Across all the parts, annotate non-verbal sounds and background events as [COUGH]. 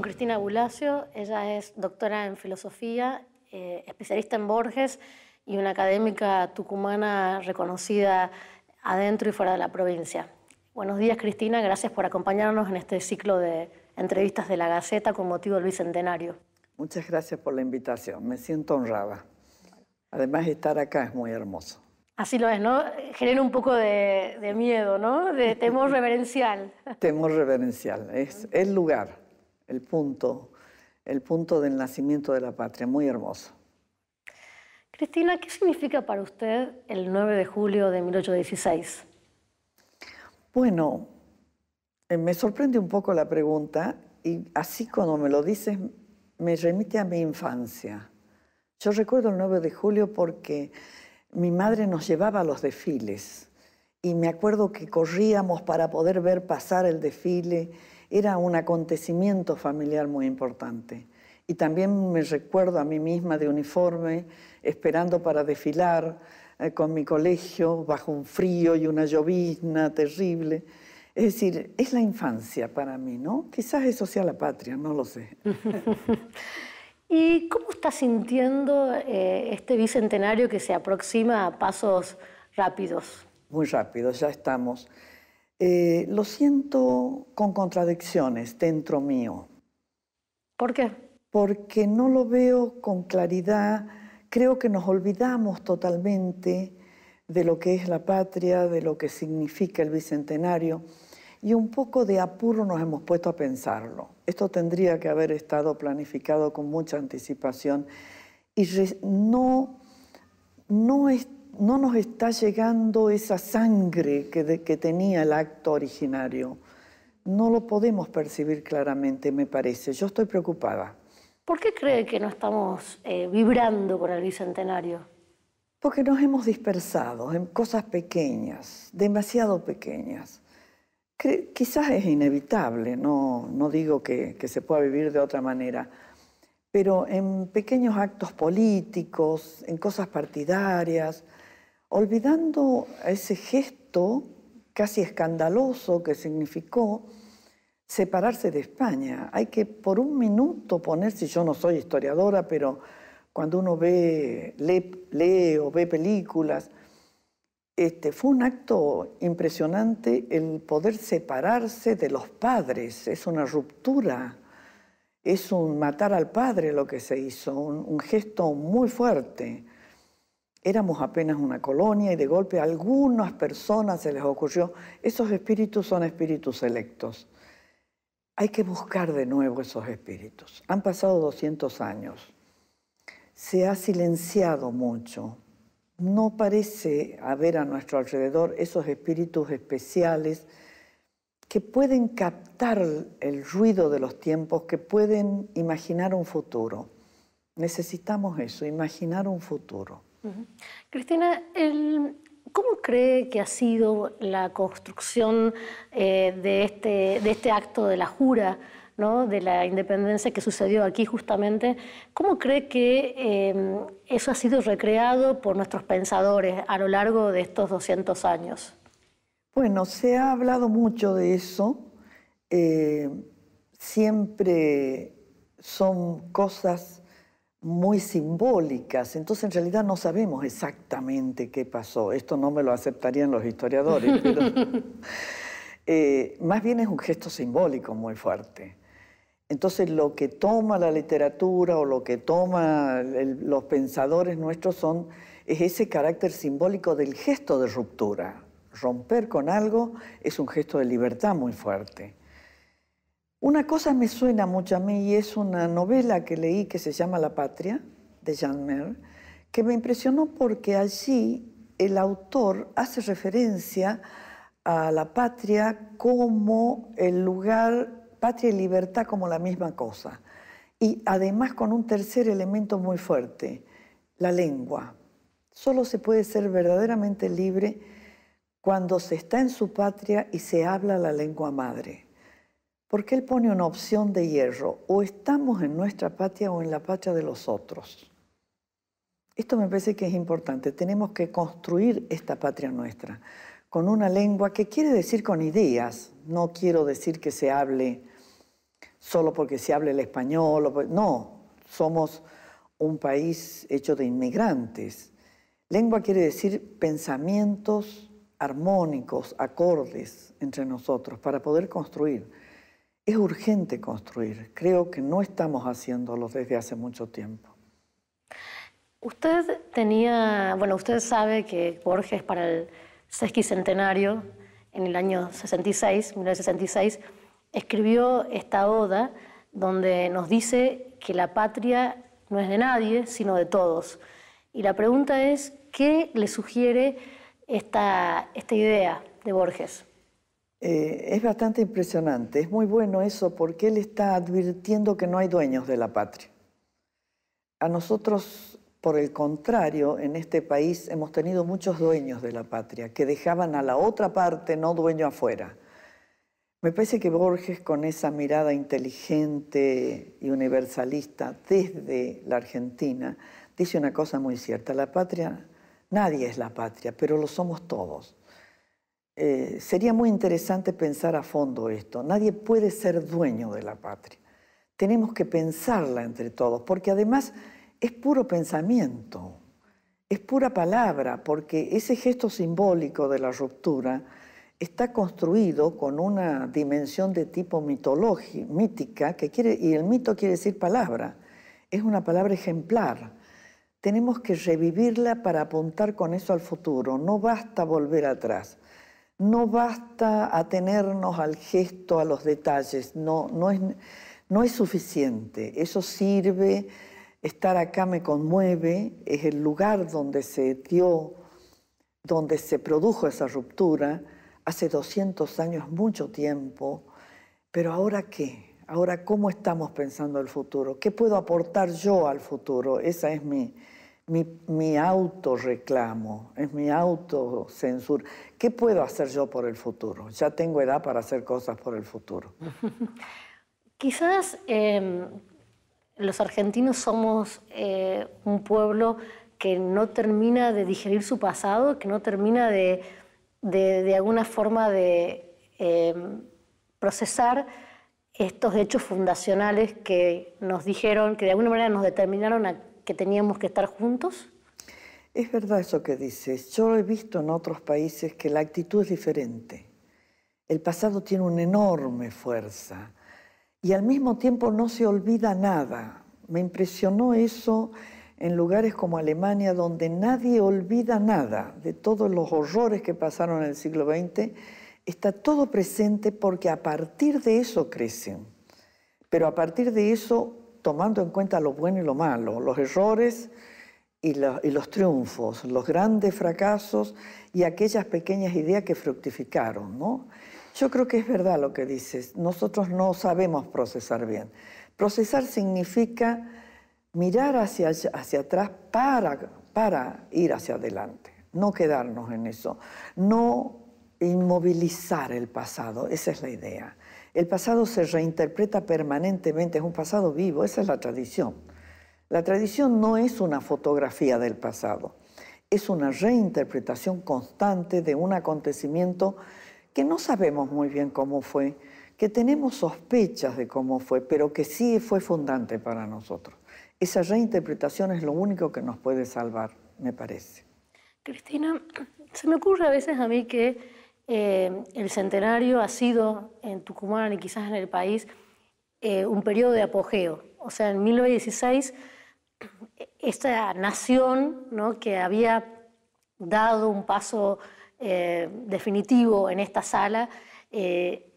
Cristina Bulacio. Ella es doctora en filosofía, eh, especialista en Borges y una académica tucumana reconocida adentro y fuera de la provincia. Buenos días, Cristina. Gracias por acompañarnos en este ciclo de entrevistas de la Gaceta con motivo del Bicentenario. Muchas gracias por la invitación. Me siento honrada. Además, estar acá es muy hermoso. Así lo es, ¿no? Genera un poco de, de miedo, ¿no? De temor reverencial. temor reverencial, es el lugar el punto, el punto del nacimiento de la patria, muy hermoso. Cristina, ¿qué significa para usted el 9 de julio de 1816? Bueno, eh, me sorprende un poco la pregunta y así como me lo dices me remite a mi infancia. Yo recuerdo el 9 de julio porque mi madre nos llevaba a los desfiles y me acuerdo que corríamos para poder ver pasar el desfile era un acontecimiento familiar muy importante. Y también me recuerdo a mí misma de uniforme, esperando para desfilar eh, con mi colegio, bajo un frío y una llovizna terrible. Es decir, es la infancia para mí, ¿no? Quizás eso sea la patria, no lo sé. [LAUGHS] ¿Y cómo está sintiendo eh, este bicentenario que se aproxima a pasos rápidos? Muy rápido, ya estamos. Eh, lo siento con contradicciones dentro mío. ¿Por qué? Porque no lo veo con claridad. Creo que nos olvidamos totalmente de lo que es la patria, de lo que significa el bicentenario, y un poco de apuro nos hemos puesto a pensarlo. Esto tendría que haber estado planificado con mucha anticipación y no, no es no nos está llegando esa sangre que, tenía el acto originario. No lo podemos percibir claramente, me parece. Yo estoy preocupada. ¿Por qué cree que no estamos eh, vibrando con el Bicentenario? Porque nos hemos dispersado en cosas pequeñas, demasiado pequeñas. quizás es inevitable, no, digo que, se pueda vivir de otra manera, pero en pequeños actos políticos, en cosas partidarias, Olvidando ese gesto casi escandaloso que significó separarse de España, hay que por un minuto ponerse, yo no soy historiadora, pero cuando uno ve, lee, o ve películas, este, fue un acto impresionante el poder separarse de los padres, es una ruptura, es un matar al padre lo que se hizo, un gesto muy fuerte. Éramos apenas una colonia y de golpe algunas personas se les ocurrió, esos espíritus son espíritus selectos. Hay que buscar de nuevo esos espíritus. Han pasado 200 años. Se ha silenciado mucho. No parece haber a nuestro alrededor esos espíritus especiales que pueden captar el ruido de los tiempos, que pueden imaginar un futuro. Necesitamos eso, imaginar un futuro. Cristina, ¿Cómo cree que ha sido la construcción eh, este, de, este, acto de la jura, de la independencia que sucedió aquí justamente? ¿Cómo cree que em, eso ha sido recreado por nuestros pensadores a lo largo de estos 200 años? Bueno, se ha hablado mucho de eso. Eh, siempre son cosas muy simbólicas, entonces en realidad no sabemos exactamente qué pasó. Esto no me lo aceptarían los historiadores, [LAUGHS] pero eh, más bien es un gesto simbólico muy fuerte. Entonces lo que toma la literatura o lo que toma los pensadores nuestros son, es ese carácter simbólico del gesto de ruptura. Romper con algo es un gesto de libertad muy fuerte. Una cosa me suena mucho a mí y es una novela que leí que se llama La Patria, de Jean Mer, que me impresionó porque allí el autor hace referencia a la patria como el lugar, patria y libertad como la misma cosa. Y además con un tercer elemento muy fuerte, la lengua. Solo se puede ser verdaderamente libre cuando se está en su patria y se habla la lengua madre. Porque Él pone una opción de hierro, o estamos en nuestra patria o en la patria de los otros. Esto me parece que es importante, tenemos que construir esta patria nuestra con una lengua que quiere decir con ideas, no quiero decir que se hable solo porque se hable el español, no, somos un país hecho de inmigrantes. Lengua quiere decir pensamientos armónicos, acordes entre nosotros, para poder construir. Es urgente construir. Creo que no estamos haciéndolo desde hace mucho tiempo. Usted tenía, bueno, usted sabe que Borges para el sesquicentenario, en el año 66, 1966, escribió esta oda donde nos dice que la patria no es de nadie, sino de todos. Y la pregunta es, ¿qué le sugiere esta, esta idea de Borges? Eh, es bastante impresionante, es muy bueno eso porque él está advirtiendo que no hay dueños de la patria. A nosotros, por el contrario, en este país hemos tenido muchos dueños de la patria que dejaban a la otra parte no dueño afuera. Me parece que Borges, con esa mirada inteligente y universalista desde la Argentina, dice una cosa muy cierta, la patria, nadie es la patria, pero lo somos todos. Eh, sería muy interesante pensar a fondo esto. Nadie puede ser dueño de la patria. Tenemos que pensarla entre todos, porque además es puro pensamiento, es pura palabra, porque ese gesto simbólico de la ruptura está construido con una dimensión de tipo mitológica, mítica, que quiere, y el mito quiere decir palabra, es una palabra ejemplar. Tenemos que revivirla para apuntar con eso al futuro, no basta volver atrás. No basta atenernos al gesto, a los detalles, no, es, no es suficiente. Eso sirve, estar acá me conmueve, es el lugar donde se dio, donde se produjo esa ruptura, hace 200 años, mucho tiempo, pero ahora qué? Ahora, ¿cómo estamos pensando el futuro? ¿Qué puedo aportar yo al futuro? Esa es mi, mi, autorreclamo, es mi autocensura. ¿Qué puedo hacer yo por el futuro? Ya tengo edad para hacer cosas por el futuro. [LAUGHS] Quizás em, los argentinos somos eh, un pueblo que no termina de digerir su pasado, que no termina de, de, alguna forma de em, procesar estos hechos fundacionales que nos dijeron, que de alguna manera nos determinaron a que teníamos que estar juntos? Es verdad eso que dices. Yo he visto en otros países que la actitud es diferente. El pasado tiene una enorme fuerza y al mismo tiempo no se olvida nada. Me impresionó eso en lugares como Alemania, donde nadie olvida nada de todos los horrores que pasaron en el siglo XX. Está todo presente porque a partir de eso crecen. Pero a partir de eso tomando en cuenta lo bueno y lo malo, los errores y, los triunfos, los grandes fracasos y aquellas pequeñas ideas que fructificaron, Yo creo que es verdad lo que dices. Nosotros no sabemos procesar bien. Procesar significa mirar hacia, hacia atrás para, para ir hacia adelante, no quedarnos en eso, no inmovilizar el pasado, esa es la idea. El pasado se reinterpreta permanentemente, es un pasado vivo, esa es la tradición. La tradición no es una fotografía del pasado, es una reinterpretación constante de un acontecimiento que no sabemos muy bien cómo fue, que tenemos sospechas de cómo fue, pero que sí fue fundante para nosotros. Esa reinterpretación es lo único que nos puede salvar, me parece. Cristina, se me ocurre a veces a mí que eh, el centenario ha sido en Tucumán y quizás en el país eh, un periodo de apogeo. O sea, en 1916, eh, esta nación que había dado un paso definitivo en esta sala,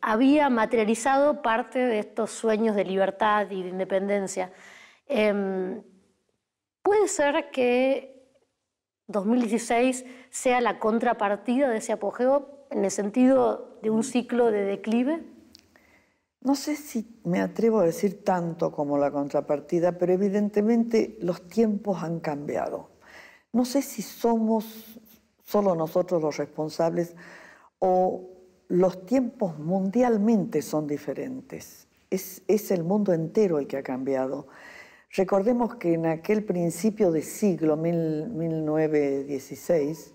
había materializado parte de estos sueños de libertad y de independencia. Em, puede ser que 2016 sea la contrapartida de ese apogeo, en el sentido de un ciclo de declive? No sé si me atrevo a decir tanto como la contrapartida, pero evidentemente los tiempos han cambiado. No sé si somos solo nosotros los responsables o los tiempos mundialmente son diferentes. Es, el mundo entero el que ha cambiado. Recordemos que en aquel principio de siglo, 1916,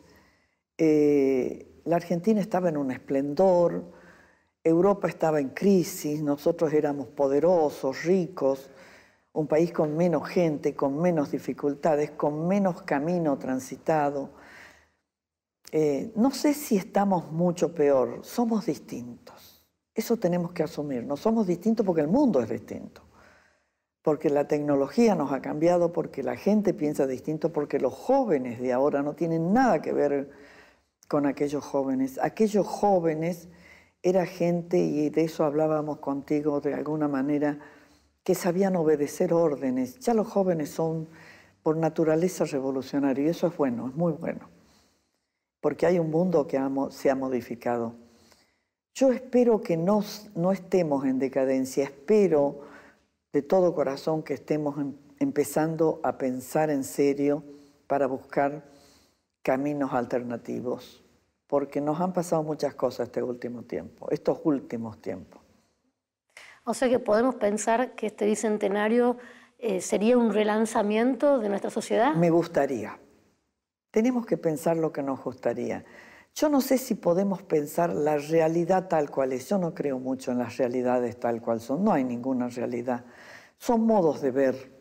eh, la Argentina estaba en un esplendor, Europa estaba en crisis, nosotros éramos poderosos, ricos, un país con menos gente, con menos dificultades, con menos camino transitado. Eh, no sé si estamos mucho peor, somos distintos. Eso tenemos que asumir, no somos distintos porque el mundo es distinto, porque la tecnología nos ha cambiado, porque la gente piensa distinto, porque los jóvenes de ahora no tienen nada que ver con aquellos jóvenes. Aquellos jóvenes era gente, y de eso hablábamos contigo de alguna manera, que sabían obedecer órdenes. Ya los jóvenes son por naturaleza revolucionarios, y eso es bueno, es muy bueno, porque hay un mundo que se ha modificado. Yo espero que no, estemos en decadencia, espero de todo corazón que estemos em, empezando a pensar en serio para buscar caminos alternativos porque nos han pasado muchas cosas este último tiempo, estos últimos tiempos. O sea que podemos pensar que este bicentenario eh, sería un relanzamiento de nuestra sociedad. Me gustaría. Tenemos que pensar lo que nos gustaría. Yo no sé si podemos pensar la realidad tal cual es. Yo no creo mucho en las realidades tal cual son. No hay ninguna realidad. Son modos de ver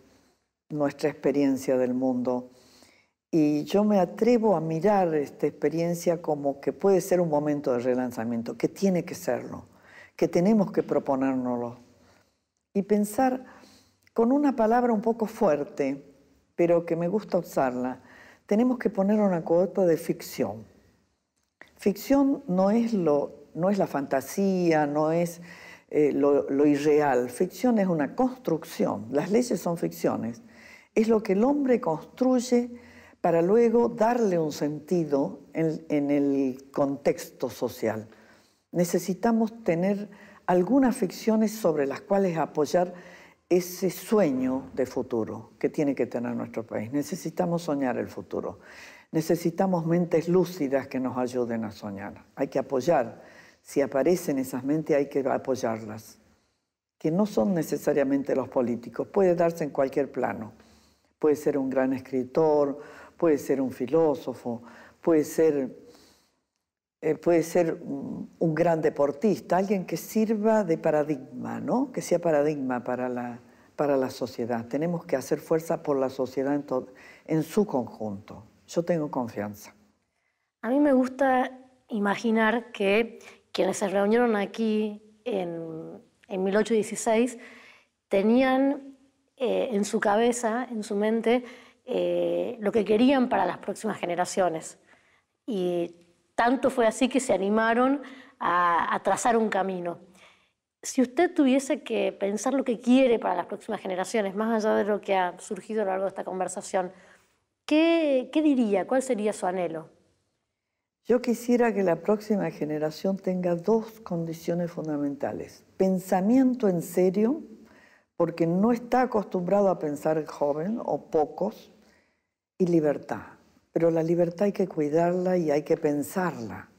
nuestra experiencia del mundo, y yo me atrevo a mirar esta experiencia como que puede ser un momento de relanzamiento, que tiene que serlo, que tenemos que proponérnoslo. Y pensar con una palabra un poco fuerte, pero que me gusta usarla, tenemos que poner una cuota de ficción. Ficción no es, lo, no es la fantasía, no es eh, lo irreal. Ficción es una construcción. Las leyes son ficciones. Es lo que el hombre construye para luego darle un sentido en, el contexto social. Necesitamos tener algunas ficciones sobre las cuales apoyar ese sueño de futuro que tiene que tener nuestro país. Necesitamos soñar el futuro. Necesitamos mentes lúcidas que nos ayuden a soñar. Hay que apoyar. Si aparecen esas mentes hay que apoyarlas, que no son necesariamente los políticos. Puede darse en cualquier plano. Puede ser un gran escritor, puede ser un filósofo, puede ser, eh, puede ser un gran deportista, alguien que sirva de paradigma, ¿no? que sea paradigma para la, sociedad. Tenemos que hacer fuerza por la sociedad en, su conjunto. Yo tengo confianza. A mí me gusta imaginar que quienes se reunieron aquí en, en 1816 tenían eh, en su cabeza, en su mente, eh, lo que querían para las próximas generaciones. Y tanto fue así que se animaron a, trazar un camino. Si usted tuviese que pensar lo que quiere para las próximas generaciones, más allá de lo que ha surgido a lo largo de esta conversación, ¿qué, qué diría? ¿Cuál sería su anhelo? Yo quisiera que la próxima generación tenga dos condiciones fundamentales. Pensamiento en serio, porque no está acostumbrado a pensar joven o pocos, y libertad. Pero la libertad hay que cuidarla y hay que pensarla.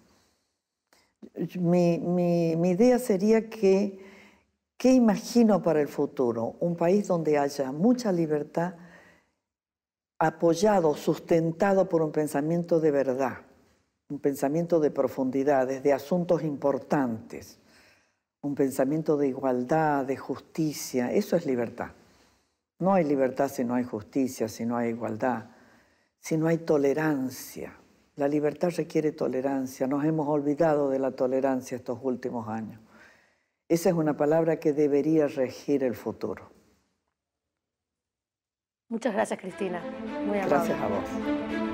Mi, idea sería que, ¿qué imagino para el futuro? Un país donde haya mucha libertad, apoyado, sustentado por un pensamiento de verdad, un pensamiento de profundidades, de asuntos importantes, un pensamiento de igualdad, de justicia. Eso es libertad. No hay libertad si no hay justicia, si no hay igualdad, si no hay tolerancia. La libertad requiere tolerancia. Nos hemos olvidado de la tolerancia estos últimos años. Esa es una palabra que debería regir el futuro. Muchas gracias, Cristina. Muy Gracias a vos.